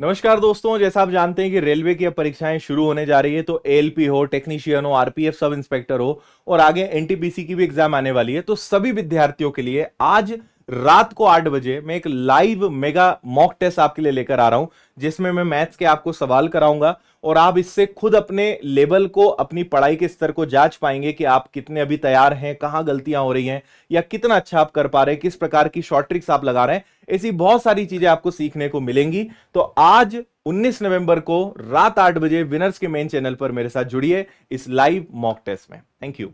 नमस्कार दोस्तों जैसा आप जानते हैं कि रेलवे की अब परीक्षाएं शुरू होने जा रही है तो एलपी हो टेक्नीशियन हो आरपीएफ सब इंस्पेक्टर हो और आगे एनटीपीसी की भी एग्जाम आने वाली है तो सभी विद्यार्थियों के लिए आज रात को आठ बजे मैं एक लाइव मेगा मॉक टेस्ट आपके लिए लेकर आ रहा हूं जिसमें मैं मैथ्स के आपको सवाल कराऊंगा और आप इससे खुद अपने लेवल को अपनी पढ़ाई के स्तर को जांच पाएंगे कि आप कितने अभी तैयार हैं कहां गलतियां हो रही हैं या कितना अच्छा आप कर पा रहे हैं किस प्रकार की शॉर्ट ट्रिक्स आप लगा रहे हैं ऐसी बहुत सारी चीजें आपको सीखने को मिलेंगी तो आज 19 नवंबर को रात आठ बजे विनर्स के मेन चैनल पर मेरे साथ जुड़िए इस लाइव मॉक टेस्ट में थैंक यू